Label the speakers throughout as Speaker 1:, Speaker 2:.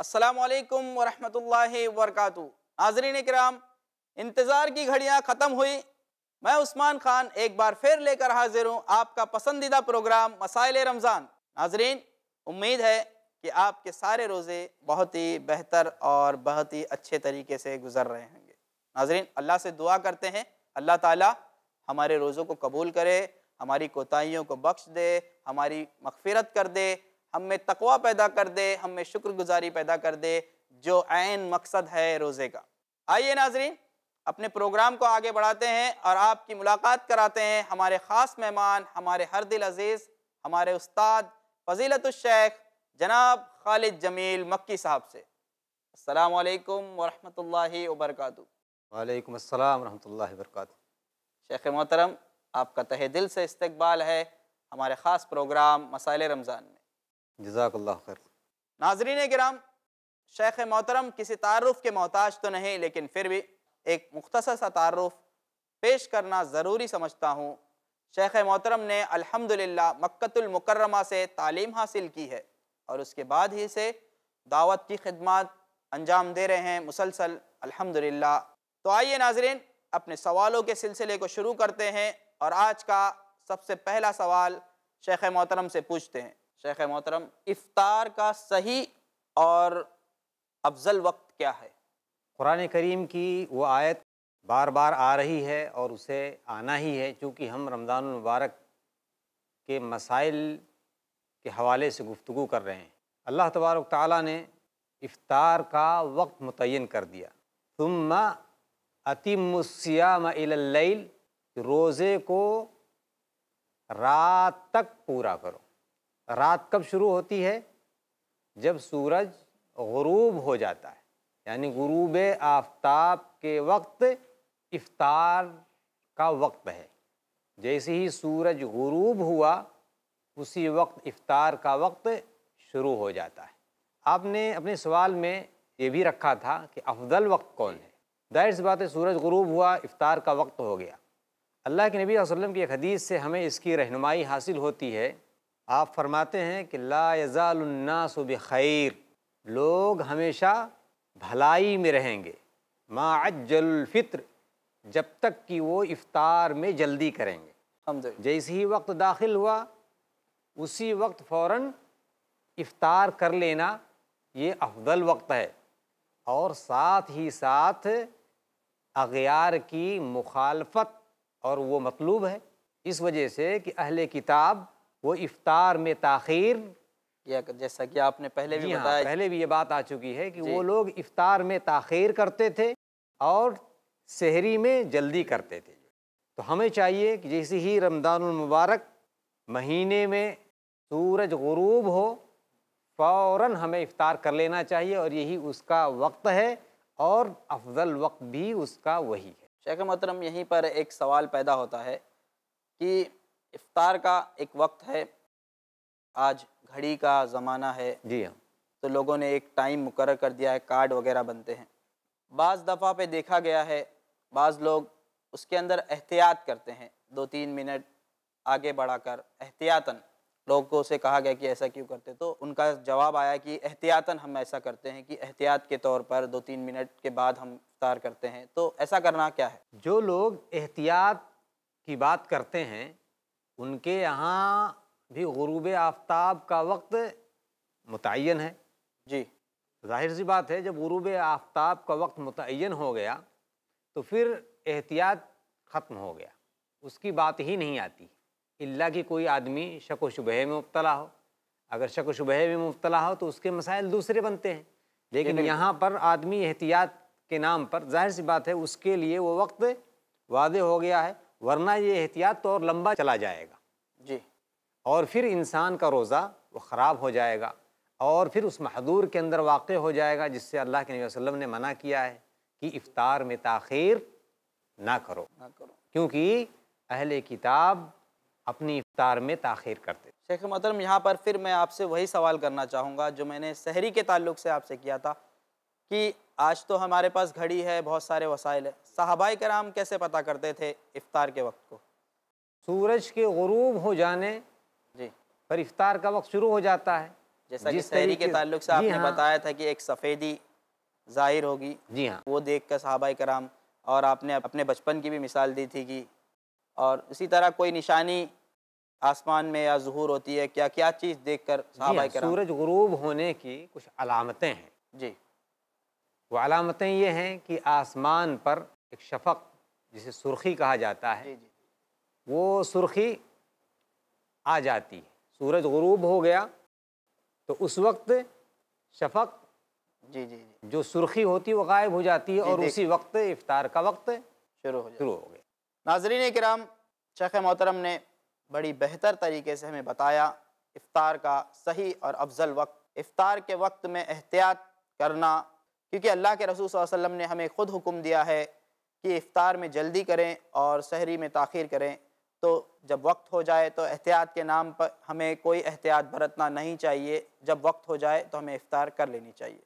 Speaker 1: असलकम वरहमल वरक नाजरीन कराम इंतज़ार की घड़ियाँ ख़त्म हुई मैं उस्मान खान एक बार फिर लेकर हाजिर हूँ आपका पसंदीदा प्रोग्राम मसाइल रमज़ान नाजरीन उम्मीद है कि आपके सारे रोज़े बहुत ही बेहतर और बहुत ही अच्छे तरीके से गुजर रहे होंगे नाजरीन अल्लाह से दुआ करते हैं अल्लाह ताला हमारे रोज़ों को कबूल करे हमारी कोताहियों को बख्श दे हमारी मगफिरत कर दे हम में तकवा पैदा कर दे हम में शुक्रगुजारी पैदा कर दे जो आन मकसद है रोज़े का आइए नाजरीन अपने प्रोग्राम को आगे बढ़ाते हैं और आपकी मुलाकात कराते हैं हमारे ख़ास मेहमान हमारे हर दिल अजीज़ हमारे उस्ताद फजीलत शेख जनाब खालिद जमील मक्की साहब से अल्लाम वरहमल वरक
Speaker 2: वालेकुम अस्सलाम वरहमतुल्लाहि
Speaker 1: वरकत शेख मोहतरम आपका तहे दिल से इस्तकबाल है हमारे ख़ास प्रोग्राम मसाइल रमज़ान में
Speaker 2: जजाकल्ला खैर
Speaker 1: नाजरीन कराम शेख मोहतरम किसी तारफ़ के मोहताज तो नहीं लेकिन फिर भी एक मुख्तर सा तारफ़ पेश करना ज़रूरी समझता हूँ शेख मोहतरम ने अल्हम्दुलिल्लाह मक्तुलमकरमा से तालीम हासिल की है और उसके बाद ही से दावत की खिदमत अंजाम दे रहे हैं मुसलसल अल्हम्दुलिल्लाह तो आइए नाजरीन अपने सवालों के सिलसिले को शुरू करते हैं और आज का सबसे पहला सवाल शेख मोहतरम से पूछते हैं शेख मोहतरम इफ़ार का सही और अफजल वक्त क्या है
Speaker 2: कुरान करीम की वो आयत बार बार आ रही है और उसे आना ही है क्योंकि हम रमज़ान मुबारक के मसाइल के हवाले से गुफ्तु कर रहे हैं अल्लाह तबारक ताली ने इफ़ार का वक्त मुतन कर दिया तुम अतिमस्याम रोज़े को रात तक पूरा करो रात कब शुरू होती है जब सूरज गरूब हो जाता है यानी गुरूब आफ्ताब के वक्त इफ्तार का वक्त है जैसे ही सूरज गुरूब हुआ उसी वक्त इफ्तार का वक्त शुरू हो जाता है आपने अपने सवाल में ये भी रखा था कि अफजल वक्त कौन है दायर से बात है सूरज गुरूब हुआ इफ्तार का वक्त हो गया अल्लाह के नबी वसल्लम की एक हदीस से हमें इसकी रहनुमाई हासिल होती है आप फरमाते हैं कि लाजालन्नास खैर लोग हमेशा भलाई में रहेंगे माजलफ़ित्र जब तक कि वो इफ़ार में जल्दी करेंगे जैसे ही वक्त दाखिल हुआ उसी वक्त फ़ौर इफ़ार कर लेना ये अफजल वक्त है और साथ ही साथ अगयार की मुखालफत और वो मतलूब है इस वजह से कि अहल किताब वो इफ्तार में तख़िर या जैसा कि आपने पहले भी हाँ, बताया पहले भी ये बात आ चुकी है कि वो लोग इफ्तार में तखिर करते थे और शहरी में जल्दी करते थे तो हमें चाहिए कि जैसे ही रमज़ान मुबारक महीने में सूरज गरूब हो फ़ौर हमें इफ़ार कर लेना चाहिए और यही उसका वक्त है और अफजल वक्त भी उसका वही है शेख मोहतरम यहीं
Speaker 1: पर एक सवाल पैदा होता है कि इफ्तार का एक वक्त है आज घड़ी का ज़माना है जी हाँ तो लोगों ने एक टाइम मुकर कर दिया है कार्ड वगैरह बनते हैं बाज़ दफ़ा पे देखा गया है बाज़ लोग उसके अंदर एहतियात करते हैं दो तीन मिनट आगे बढ़ाकर एहतियातन लोगों से कहा गया कि ऐसा क्यों करते तो उनका जवाब आया कि एहतियातन हम ऐसा करते हैं कि एहतियात के तौर पर दो तीन मिनट के बाद हम इफ्तार करते हैं तो ऐसा करना क्या है
Speaker 2: जो लोग एहतियात की बात करते हैं उनके यहाँ भी गुरूब आफ्ताब का वक्त मुतन है जी जाहिर सी बात है जब गुरूब आफ्ताब का वक्त मुतन हो गया तो फिर एहतियात ख़त्म हो गया उसकी बात ही नहीं आती इल्ला कि कोई आदमी शक व शुबह में मुबतला हो अगर शक व शुबह में मुबतला हो तो उसके मसाइल दूसरे बनते हैं लेकिन यहाँ पर आदमी एहतियात के नाम पर जाहिर सी बात है उसके लिए वो वक्त वादे हो गया है वरना ये एहतियात तो और लंबा चला जाएगा जी और फिर इंसान का रोज़ा वो ख़राब हो जाएगा और फिर उस महदूर के अंदर वाक़ हो जाएगा जिससे अल्लाह के नबी वसल्लम ने मना किया है कि इफ़ार में तखिर ना करो ना करो क्योंकि अहल किताब अपनी इफ़ार में तखिर करते शेख
Speaker 1: मतलब यहाँ पर फिर मैं आपसे वही सवाल करना चाहूँगा जो मैंने शहरी के ताल्लुक से आपसे किया था कि आज तो हमारे पास घड़ी है बहुत सारे वसाइल है साहबाई कराम कैसे पता करते
Speaker 2: थे इफ़ार के वक्त को सूरज के गरूब हो जाने जी पर इफ़ार का वक्त शुरू हो जाता है जैसा जिस शहरी के ताल्लुक से आपने हाँ।
Speaker 1: बताया था कि एक सफ़ेदी ज़ाहिर होगी जी हाँ वो देख कर साहबा कराम और आपने अपने बचपन की भी मिसाल दी थी कि और इसी तरह कोई निशानी आसमान में या जहूर होती है
Speaker 2: क्या क्या चीज़ देख कर साहबा सूरज गरूब होने की कुछ अलामतें हैं जी वो अलामतें ये हैं कि आसमान पर एक शफक जिसे सुर्खी कहा जाता है वो सुर्खी आ जाती है सूरज गरूब हो गया तो उस वक्त शफक जी जी जी जो सुर्खी होती है वो गायब हो जाती है और उसी वक्त इफ्तार का वक्त शुरू हो शुरू हो गया
Speaker 1: नाजरीन कराम शेख मोहतरम ने बड़ी बेहतर तरीके से हमें बताया इफ़ार का सही और अफजल वक्त इफ़ार के वक्त में एहतियात करना क्योंकि अल्लाह के रसूल वसम ने हमें ख़ुद हुक्म दिया है कि इफ़ार में जल्दी करें और शहरी में तखिर करें तो जब वक्त हो जाए तो एहतियात के नाम पर हमें कोई एहतियात बरतना नहीं चाहिए जब वक्त हो जाए तो हमें इफ़ार कर लेनी चाहिए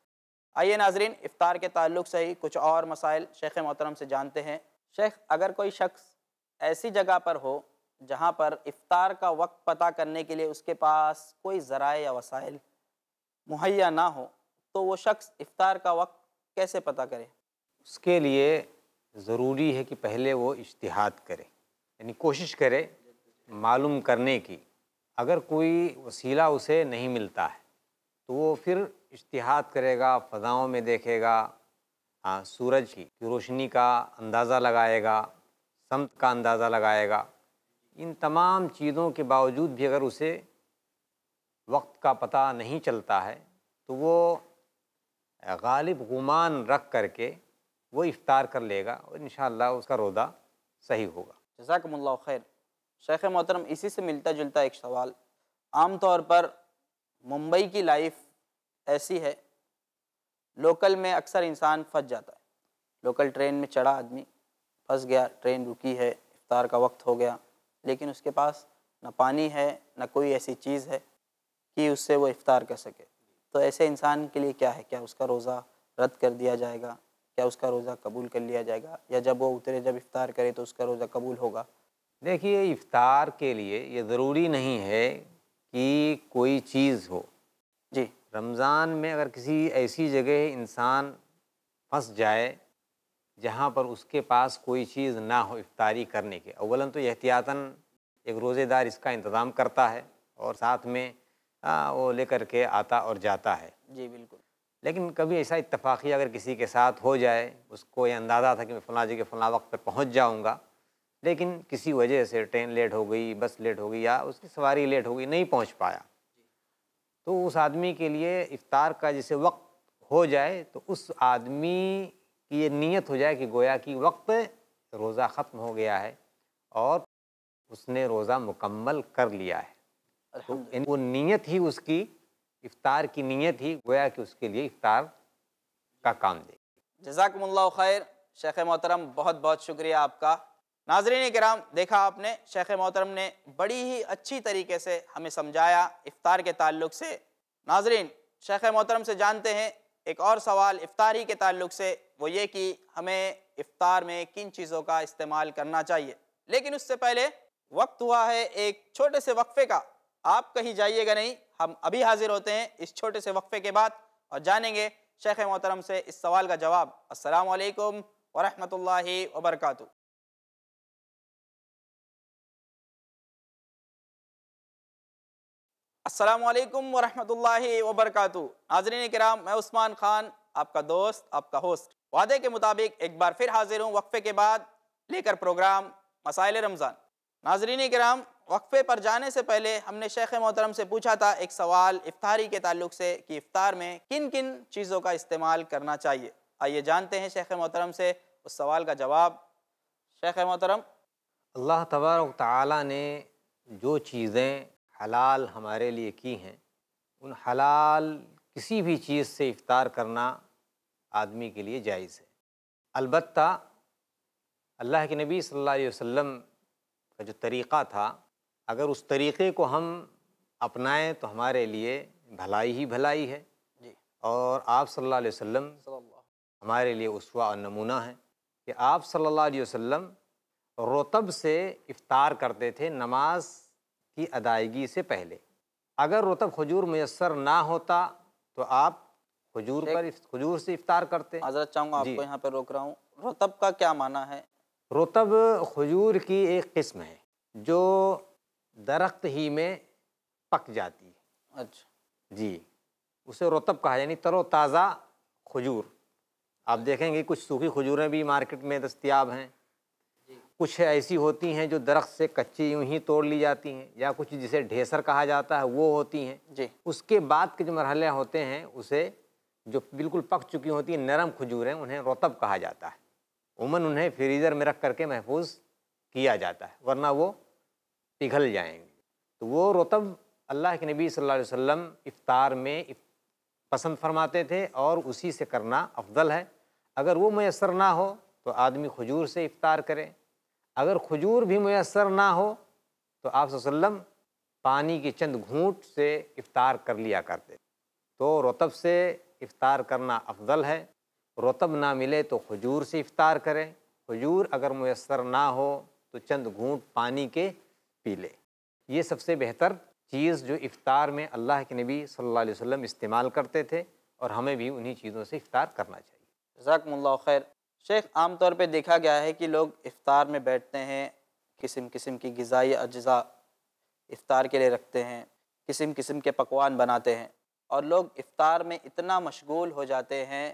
Speaker 1: आइए नाजरीन इफ़ार के ताल्लुक से ही कुछ और मसाइल शेख मोहतरम से जानते हैं शेख अगर कोई शख्स ऐसी जगह पर हो जहाँ पर इफ़ार का वक्त पता करने के लिए उसके पास कोई ज़रा या वसाइल मुहैया ना हो तो वो शख्स इफ़ार का वक्त कैसे पता करे
Speaker 2: उसके लिए ज़रूरी है कि पहले वो इश्तहाद करे यानी कोशिश करे मालूम करने की अगर कोई वसीला उसे नहीं मिलता है तो वो फिर इश्तहाद करेगा फ़जाओं में देखेगा हाँ सूरज की रोशनी का अंदाज़ा लगाएगा समत का अंदाज़ा लगाएगा इन तमाम चीज़ों के बावजूद भी अगर उसे वक्त का पता नहीं चलता है तो वो गालिब गुमान रख करके वो इफ़ार कर लेगा और इन उसका रोदा सही होगा जजाकमल्ला खैर शेख मोहतरम इसी से मिलता जुलता एक सवाल
Speaker 1: आम तौर पर मुंबई की लाइफ ऐसी है लोकल में अक्सर इंसान फंस जाता है लोकल ट्रेन में चढ़ा आदमी फंस गया ट्रेन रुकी है इफ्तार का वक्त हो गया लेकिन उसके पास ना पानी है ना कोई ऐसी चीज़ है कि उससे वो इफ्तार कर सके तो ऐसे इंसान के लिए क्या है क्या उसका रोज़ा रद्द कर दिया जाएगा क्या उसका रोज़ा कबूल कर लिया जाएगा या जब वो उतरे जब इफ़ार करे तो उसका रोज़ा कबूल होगा
Speaker 2: देखिए इफ़ार के लिए ये ज़रूरी नहीं है कि कोई चीज़ हो जी रमज़ान में अगर किसी ऐसी जगह इंसान फंस जाए जहाँ पर उसके पास कोई चीज़ ना हो इफ्तारी करने के अवला तो एहतियातन एक रोज़ेदार इसका इंतज़ाम करता है और साथ में आ, वो लेकर के आता और जाता है जी बिल्कुल लेकिन कभी ऐसा इतफाक़ी अगर किसी के साथ हो जाए उसको ये अंदाज़ा था कि मैं फला जी के फला वक्त पर पहुँच जाऊँगा लेकिन किसी वजह से ट्रेन लेट हो गई बस लेट हो गई या उसकी सवारी लेट हो गई नहीं पहुँच पाया तो उस आदमी के लिए इफ़ार का जैसे वक्त हो जाए तो उस आदमी की ये नीयत हो जाए कि गोया कि वक्त रोज़ा ख़त्म हो गया है और उसने रोज़ा मुकम्मल कर लिया है तो वो नीयत ही उसकी इफ्तार की नीयत ही गोया कि उसके लिए इफ्तार का काम दे
Speaker 1: जजाकमल्ला खैर शेख मोहतरम बहुत बहुत शुक्रिया आपका नाजरीन कराम देखा आपने शेख मोहतरम ने बड़ी ही अच्छी तरीके से हमें समझाया इफ्तार के ताल्लुक से नाजरीन शेख मोहतरम से जानते हैं एक और सवाल इफ्तारी के ताल्लुक से वो ये कि हमें इफ्तार में किन चीज़ों का इस्तेमाल करना चाहिए लेकिन उससे पहले वक्त हुआ है एक छोटे से वक्फे का आप कहीं जाइएगा नहीं हम अभी हाजिर होते हैं इस छोटे से वक्फे के बाद और जानेंगे शेख मोहतरम से इस सवाल का जवाब असलकम वरहमल वबरकू असलकम वरहमल वबरकू नाजरीन कराम मैं उस्मान खान आपका दोस्त आपका होस्ट वादे के मुताबिक एक बार फिर हाजिर हूँ वक्फे के बाद लेकर प्रोग्राम मसाइल रमज़ान नाजरीन कराम वक्फ़े पर जाने से पहले हमने शेख मोहतरम से पूछा था एक सवाल इफ्तारी के ताल्लुक से कि इफ्तार में किन किन चीज़ों का इस्तेमाल करना चाहिए आइए जानते हैं शेख मोहतरम से उस सवाल का जवाब शेख मोहतरम
Speaker 2: अल्लाह तबारक ने जो चीज़ें हलाल हमारे लिए की हैं उन हलाल किसी भी चीज़ से इफ़ार करना आदमी के लिए जायज़ है अलबत् अल्लाह के नबी सल्लल्लाहु अलैहि वसल्लम का जो तरीक़ा था अगर उस तरीक़े को हम अपनाएं तो हमारे लिए भलाई ही भलाई है और आप सल्लल्लाहु अलैहि वसल्लम हमारे लिए उसवा और नमूना है कि आप सल्लल्लाहु अलैहि वसल्लम रोतब से इफ़ार करते थे नमाज की अदायगी से पहले अगर रोतब खजूर मैसर ना होता तो आप खजूर पर खजूर से इफ़ार करते हजरत चाहूँगा आपको यहाँ पर रोक रहा हूँ रोतब का क्या माना है रोतब खजूर की एक किस्म है जो दरख्त ही में पक जाती है अच्छा जी उसे रोतब कहा यानी तरोताज़ा खजूर आप देखेंगे कुछ सूखी खजूरें भी मार्केट में दस्तियाब हैं कुछ ऐसी होती हैं जो दरख्त से कच्ची यूं ही तोड़ ली जाती हैं या कुछ जिसे ढेसर कहा जाता है वो होती हैं जी उसके बाद के जो मरहले होते हैं उसे जो बिल्कुल पक चुकी होती हैं नरम खजूरें उन्हें रोतब कहा जाता है उमन उन्हें फ्रीज़र में रख करके महफूज किया जाता है वरना वो पिघल जाएंगे तो वो रुतब अल्लाह के नबी सल्लल्लाहु अलैहि वसल्लम इफ्तार में पसंद फरमाते थे और उसी से करना अफजल है अगर वो मैसर ना हो तो आदमी खजूर से इफ़ार करे अगर खजूर भी मैसर ना हो तो आप पानी के चंद घूंट से इफ़ार कर लिया करते तो रतब से इफ़ार करना अफजल है रतब ना मिले तो खजूर से इफ़ार करें खजूर अगर मैसर ना हो तो चंद घूंट पानी के पी ले ये सबसे बेहतर चीज़ जो इफ़ार में अल्लाह के नबी सल्लल्लाहु अलैहि वसल्लम इस्तेमाल करते थे और हमें भी उन्हीं चीज़ों से इफ़ार करना चाहिए जकमल्ला खैर शेख आमतौर पर देखा गया है कि लोग इफ़ार में बैठते
Speaker 1: हैं किस्म किस्म की गज़ाई अज्जा इफ़ार के लिए रखते हैं किस्म किस्म के पकवान बनाते हैं और लोग इफ़ार में इतना मशगूल हो जाते हैं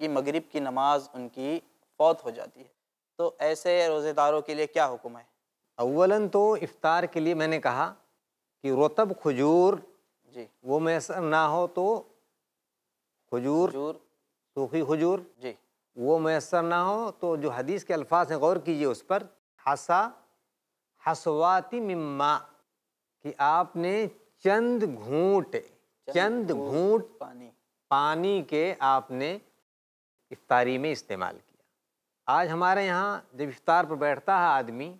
Speaker 1: कि मगरिब की नमाज उनकी फौत हो जाती है तो ऐसे रोज़ेदारों के लिए
Speaker 2: क्या हुक्म है अव्वलन तो इफ़ार के लिए मैंने कहा कि रोतब खजूर जी वो मैसर ना हो तो खजूर सूखी खजूर जी वो मैसर ना हो तो जो हदीस के अल्फाज हैं गौर कीजिए उस पर हसा हसवाती मिम्मा कि आपने चंद घूट चंद घूट पानी पानी के आपने इफ्तारी में इस्तेमाल किया आज हमारे यहाँ जब इफ्तार पर बैठता है आदमी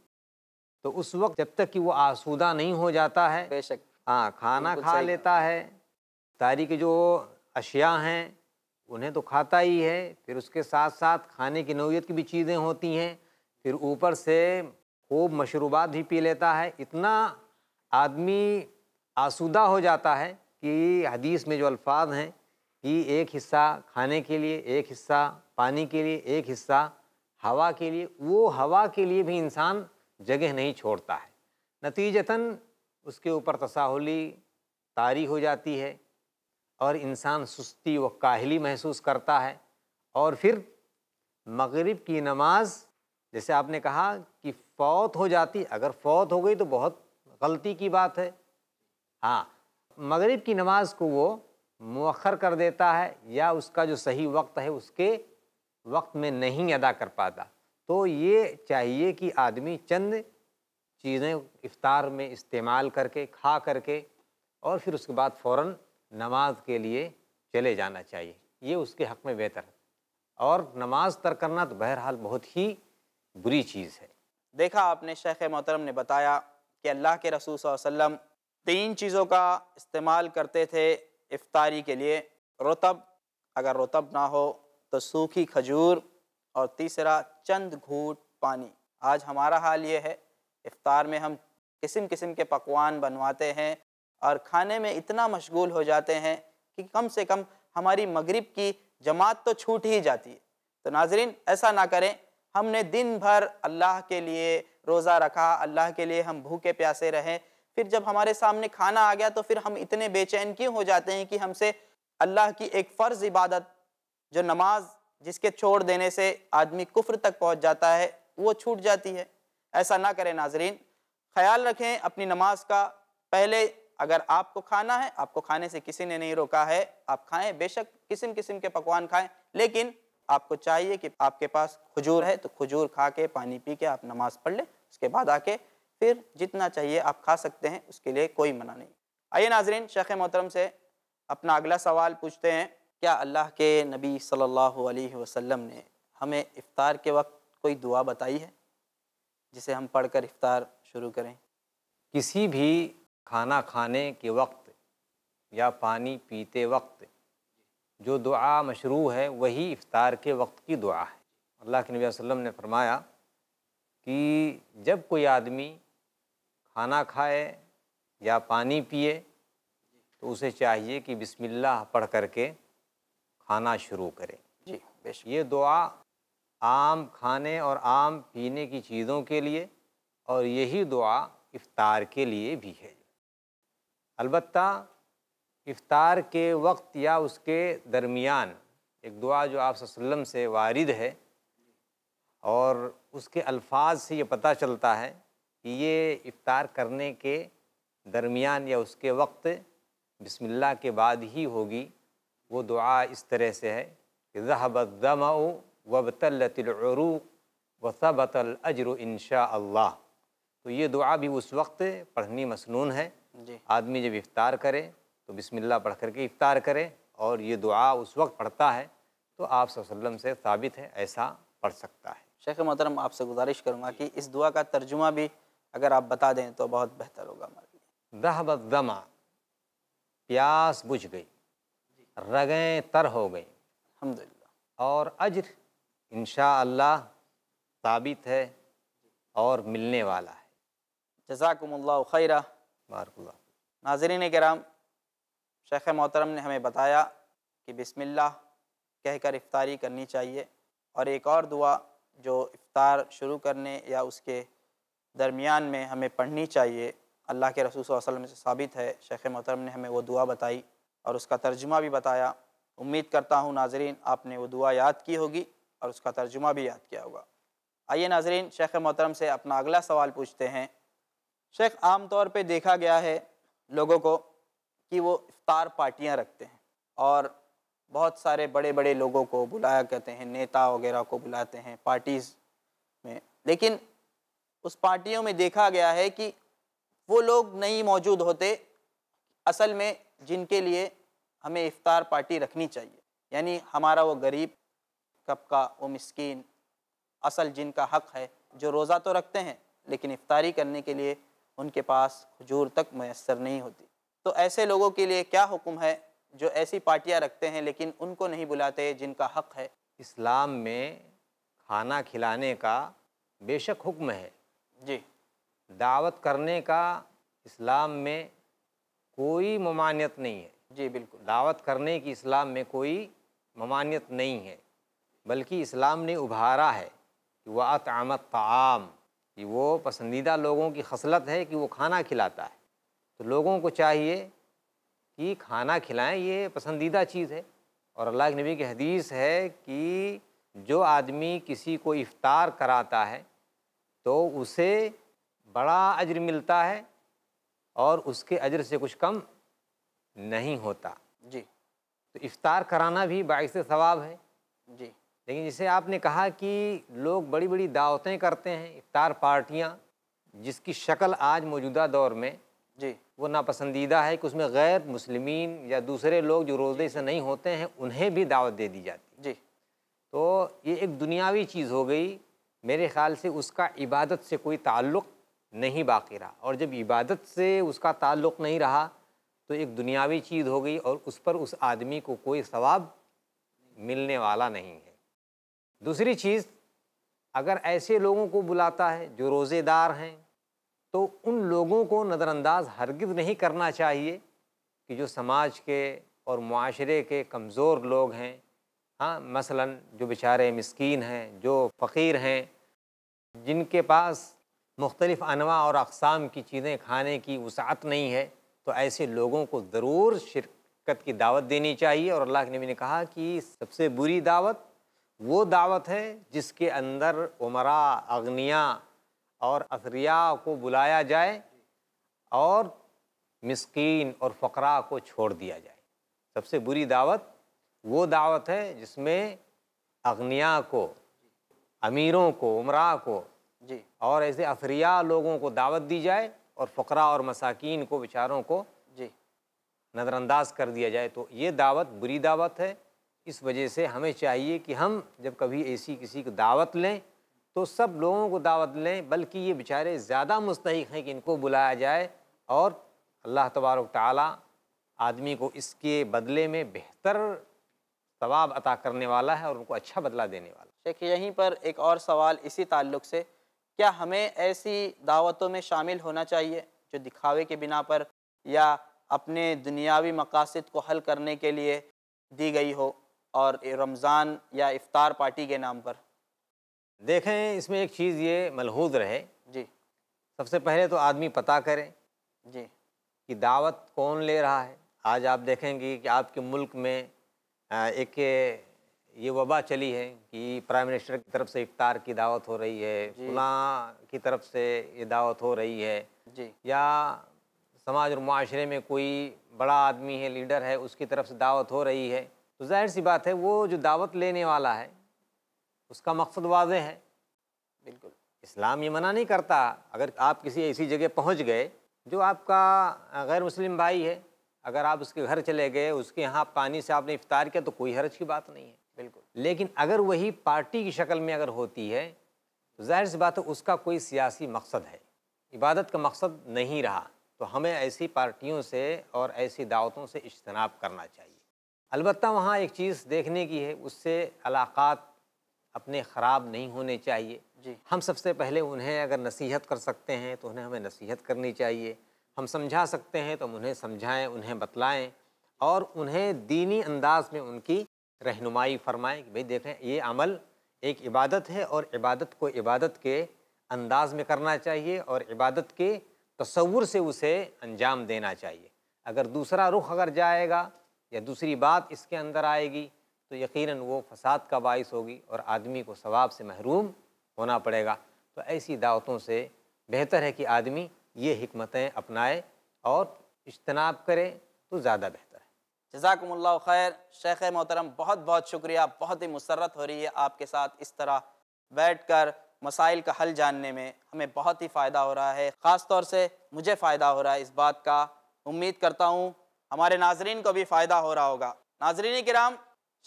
Speaker 2: तो उस वक्त जब तक कि वो आसूदा नहीं हो जाता है बेशक हाँ खाना खा लेता है तारी के जो अशिया हैं उन्हें तो खाता ही है फिर उसके साथ साथ खाने की नौीयत की भी चीज़ें होती हैं फिर ऊपर से खूब मशरूबात भी पी लेता है इतना आदमी आसूदा हो जाता है कि हदीस में जो अल्फाज हैं कि एक हिस्सा खाने के लिए एक हिस्सा पानी के लिए एक हिस्सा हवा के लिए वो हवा के लिए भी इंसान जगह नहीं छोड़ता है नतीजतन उसके ऊपर तसाहुली तारी हो जाती है और इंसान सुस्ती व काहली महसूस करता है और फिर मगरिब की नमाज जैसे आपने कहा कि फौत हो जाती अगर फौत हो गई तो बहुत गलती की बात है हाँ मगरिब की नमाज को वो मखर कर देता है या उसका जो सही वक्त है उसके वक्त में नहीं अदा कर पाता तो ये चाहिए कि आदमी चंद चीज़ें इफ़ार में इस्तेमाल करके खा करके और फिर उसके बाद फ़ौर नमाज के लिए चले जाना चाहिए ये उसके हक़ में बेहतर है और नमाज तर करना तो बहरहाल बहुत ही बुरी चीज़ है
Speaker 1: देखा आपने शेख मोहतरम ने बताया कि अल्लाह के रसूल वसम तीन चीज़ों का इस्तेमाल करते थे इफ्तारी के लिए रोतब अगर रोतब ना हो तो सूखी खजूर और तीसरा चंद घूट पानी आज हमारा हाल ये है इफ़ार में हम किस्म किस्म के पकवान बनवाते हैं और खाने में इतना मशगूल हो जाते हैं कि कम से कम हमारी मगरिब की जमात तो छूट ही जाती है तो नाजरीन ऐसा ना करें हमने दिन भर अल्लाह के लिए रोज़ा रखा अल्लाह के लिए हम भूखे प्यासे रहें फिर जब हमारे सामने खाना आ गया तो फिर हम इतने बेचैन क्यों हो जाते हैं कि हमसे अल्लाह की एक फ़र्ज़ इबादत जो नमाज जिसके छोड़ देने से आदमी कुफ्र तक पहुंच जाता है वो छूट जाती है ऐसा ना करें नाजरीन ख्याल रखें अपनी नमाज का पहले अगर आपको खाना है आपको खाने से किसी ने नहीं रोका है आप खाएं बेशक किस्म किस्म के पकवान खाएं लेकिन आपको चाहिए कि आपके पास खजूर है तो खजूर खा के पानी पी के आप नमाज पढ़ लें उसके बाद आके फिर जितना चाहिए आप खा सकते हैं उसके लिए कोई मना नहीं आइए नाजरीन शेख मोहतरम से अपना अगला सवाल पूछते हैं क्या अल्लाह के नबी सल्लल्लाहु अलैहि वसल्लम ने हमें इफ़ार के वक्त कोई दुआ बताई है जिसे
Speaker 2: हम पढ़कर इफ़ार शुरू करें किसी भी खाना खाने के वक्त या पानी पीते वक्त जो दुआ मशरू है वही इफ़ार के वक्त की दुआ है अल्लाह के नबी वसल्लम ने फरमाया कि जब कोई आदमी खाना खाए या पानी पिए तो उसे चाहिए कि बिस्मिल्लाह पढ़ करके खाना शुरू करें जी बेशक ये दुआ आम खाने और आम पीने की चीज़ों के लिए और यही दुआ इफ़ार के लिए भी है अलबत् इफ्तार के वक्त या उसके दरमियान एक दुआ जो आप वसल्लम से वारिद है और उसके अल्फाज से ये पता चलता है कि ये इफ़ार करने के दरमियान या उसके वक्त बिस्मिल्लाह के बाद ही होगी वो दुआ इस तरह से है कि जहबदमा वबतलतलूक वसबतल अजर इनशा अल्लाह तो ये दुआ भी उस वक्त पढ़नी मसनून है आदमी जब इफ़ार करे तो बिसमिल्ला पढ़ करके इफ़ार करे और ये दुआ उस वक्त पढ़ता है तो आप वसल्लम से साबित है ऐसा पढ़ सकता है शेख मोहतरम आपसे गुजारिश करूँगा कि इस दुआ का तर्जुमा भी अगर आप बता दें तो बहुत बेहतर होगा हमारे लिए प्यास बुझ गई रगें तर हो गई अल्हम्दुलिल्लाह और अजर इन साबित है और मिलने वाला है जजाकम्ला खैरा बारकुल्ला नाजरीन कराम
Speaker 1: शेख मोहतरम ने हमें बताया कि बिसमिल्ला कहकर इफ़ारी करनी चाहिए और एक और दुआ जो इफ़ार शुरू करने या उसके दरमियान में हमें पढ़नी चाहिए अल्लाह के रसूल वसलम से साबित है शेख मोहतरम ने हमें वो दुआ बताई और उसका तर्जुमा भी बताया उम्मीद करता हूँ नाजरीन आपने वो दुआ याद की होगी और उसका तर्जुमा भी याद किया होगा आइए नाजरीन शेख मोहतरम से अपना अगला सवाल पूछते हैं शेख आम तौर पर देखा गया है लोगों को कि वो इफ्तार पार्टियाँ रखते हैं और बहुत सारे बड़े बड़े लोगों को बुलाया करते हैं नेता वगैरह को बुलाते हैं पार्टीज़ में लेकिन उस पार्टियों में देखा गया है कि वो लोग नहीं मौजूद होते असल में जिनके लिए हमें इफ़ार पार्टी रखनी चाहिए यानी हमारा वो गरीब तबका वो मस्किन असल जिनका हक है जो रोज़ा तो रखते हैं लेकिन इफ्तारी करने के लिए उनके पास हजूर तक मैसर नहीं होती तो ऐसे लोगों के लिए क्या हुक्म है जो ऐसी पार्टियाँ रखते हैं लेकिन उनको नहीं बुलाते जिनका हक है
Speaker 2: इस्लाम में खाना खिलाने का बेशक हुक्म है जी दावत करने का इस्लाम में कोई ममानियत नहीं है जी बिल्कुल दावत करने की इस्लाम में कोई ममानियत नहीं है बल्कि इस्लाम ने उभारा है कि वह अतमत तमाम कि वो पसंदीदा लोगों की खसलत है कि वो खाना खिलाता है तो लोगों को चाहिए कि खाना खिलाएं ये पसंदीदा चीज़ है और अल्लाह के नबी की हदीस है कि जो आदमी किसी को इफ़ार कराता है तो उसे बड़ा अजर मिलता है और उसके अजर से कुछ कम नहीं होता जी तो इफ्तार कराना भी बाईस सवाब है जी लेकिन जैसे आपने कहा कि लोग बड़ी बड़ी दावतें करते हैं इफ्तार पार्टियाँ जिसकी शक्ल आज मौजूदा दौर में जी वो नापसंदीदा है कि उसमें गैर मुसलमान या दूसरे लोग जो रोज़े से नहीं होते हैं उन्हें भी दावत दे दी जाती जी तो ये एक दुनियावी चीज़ हो गई मेरे ख्याल से उसका इबादत से कोई ताल्लुक़ नहीं बाकी रहा और जब इबादत से उसका ताल्लुक़ नहीं रहा तो एक दुनियावी चीज़ हो गई और उस पर उस आदमी को कोई सवाब मिलने वाला नहीं है दूसरी चीज़ अगर ऐसे लोगों को बुलाता है जो रोज़ेदार हैं तो उन लोगों को नज़रअंदाज हरगिज नहीं करना चाहिए कि जो समाज के और माशरे के कमज़ोर लोग हैं हाँ मसलन जो बेचारे मस्किन हैं जो फ़कीर हैं जिनके पास मुख्तलिफ़ अनवा और अकसाम की चीज़ें खाने की वसात नहीं है तो ऐसे लोगों को ज़रूर शिरकत की दावत देनी चाहिए और अल्लाह के नबी ने कहा कि सबसे बुरी दावत वो दावत है जिसके अंदर उमरा अग्निया और असरिया को बुलाया जाए और मिसकीन और फ़करा को छोड़ दिया जाए सबसे बुरी दावत वो दावत है जिसमें अग्निया को अमीरों को उमरा को जी और ऐसे अफरिया लोगों को दावत दी जाए और फ़करा और मसाकिन को बेचारों को जी नज़रअंदाज कर दिया जाए तो ये दावत बुरी दावत है इस वजह से हमें चाहिए कि हम जब कभी ऐसी किसी को दावत लें तो सब लोगों को दावत लें बल्कि ये बेचारे ज़्यादा मुस्तक हैं कि इनको बुलाया जाए और अल्लाह तबारक ताली आदमी को इसके बदले में बेहतर सवाब अता करने वाला है और उनको अच्छा बदला देने वाला
Speaker 1: शेख यहीं पर एक और सवाल इसी ताल्लुक से क्या हमें ऐसी दावतों में शामिल होना चाहिए जो दिखावे के बिना पर या अपने दुनियावी मकासद को हल करने के लिए दी गई हो और रमज़ान या इफ्तार पार्टी के नाम पर
Speaker 2: देखें इसमें एक चीज़ ये मलहूद रहे जी सबसे पहले तो आदमी पता करें जी कि दावत कौन ले रहा है आज आप देखेंगे कि आपके मुल्क में एक ये वबा चली है कि प्राइम मिनिस्टर की तरफ से इफ्तार की दावत हो रही है फुला की तरफ से ये दावत हो रही है जी या समाज और माशरे में कोई बड़ा आदमी है लीडर है उसकी तरफ से दावत हो रही है तो जाहिर सी बात है वो जो दावत लेने वाला है उसका मकसद वाज है बिल्कुल इस्लाम ये मना नहीं करता अगर आप किसी ऐसी जगह पहुंच गए जो आपका गैर मुस्लिम भाई है अगर आप उसके घर चले गए उसके यहाँ पानी से आपने इफ्तार किया तो कोई हर्ज की बात नहीं है लेकिन अगर वही पार्टी की शक्ल में अगर होती है तो जाहिर सी बात है उसका कोई सियासी मकसद है इबादत का मकसद नहीं रहा तो हमें ऐसी पार्टियों से और ऐसी दावतों से इजतनाब करना चाहिए अलबत् वहाँ एक चीज़ देखने की है उससे अलाकात अपने ख़राब नहीं होने चाहिए जी हम सबसे पहले उन्हें अगर नसीहत कर सकते हैं तो उन्हें हमें नसीहत करनी चाहिए हम समझा सकते हैं तो हम उन्हें समझाएं उन्हें बतलाएं और उन्हें दीनी अंदाज में उनकी रहनुमाई फरमाएं कि भाई देखें ये अमल एक इबादत है और इबादत को इबादत के अंदाज में करना चाहिए और इबादत के तस्वुर से उसे अंजाम देना चाहिए अगर दूसरा रुख अगर जाएगा या दूसरी बात इसके अंदर आएगी तो यकीनन वो फसाद का बायस होगी और आदमी को सवाब से महरूम होना पड़ेगा तो ऐसी दावतों से बेहतर है कि आदमी ये हमतें अपनाए और इजतनाब करे तो ज़्यादा बेहतर जजाकमल्ला खैर
Speaker 1: शेख मोहतरम बहुत बहुत शुक्रिया बहुत ही मुसरत हो रही है आपके साथ इस तरह बैठ कर मसाइल का हल जानने में हमें बहुत ही फ़ायदा हो रहा है ख़ास तौर से मुझे फ़ायदा हो रहा है इस बात का उम्मीद करता हूँ हमारे नाजरीन को भी फ़ायदा हो रहा होगा नाजरीन कराम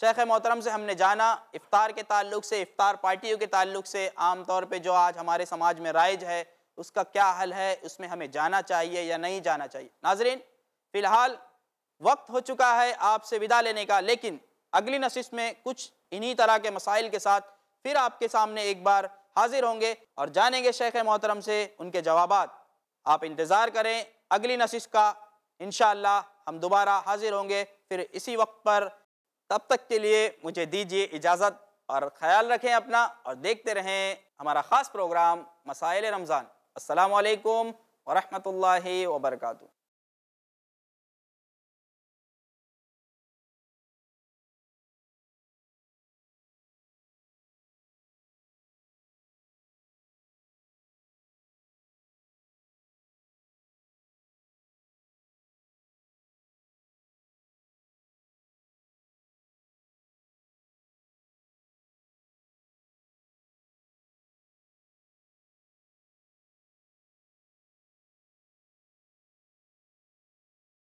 Speaker 1: शेख मोहतरम से हमने जाना इफ़ार के ताल्लुक से इफ़ार पार्टियों के ताल्लुक से आम तौर पर जो आज हमारे समाज में राइज है उसका क्या हल है उसमें हमें जाना चाहिए या नहीं जाना चाहिए नाजरीन फ़िलहाल वक्त हो चुका है आपसे विदा लेने का लेकिन अगली नशिश में कुछ इन्हीं तरह के मसाइल के साथ फिर आपके सामने एक बार हाजिर होंगे और जानेंगे शेख मोहतरम से उनके जवाब आप इंतज़ार करें अगली नशिश का इन हम दोबारा हाजिर होंगे फिर इसी वक्त पर तब तक के लिए मुझे दीजिए इजाज़त और ख्याल रखें अपना और देखते रहें हमारा ख़ास प्रोग्राम मसाइल रमज़ान असलकम वरहमल वर्का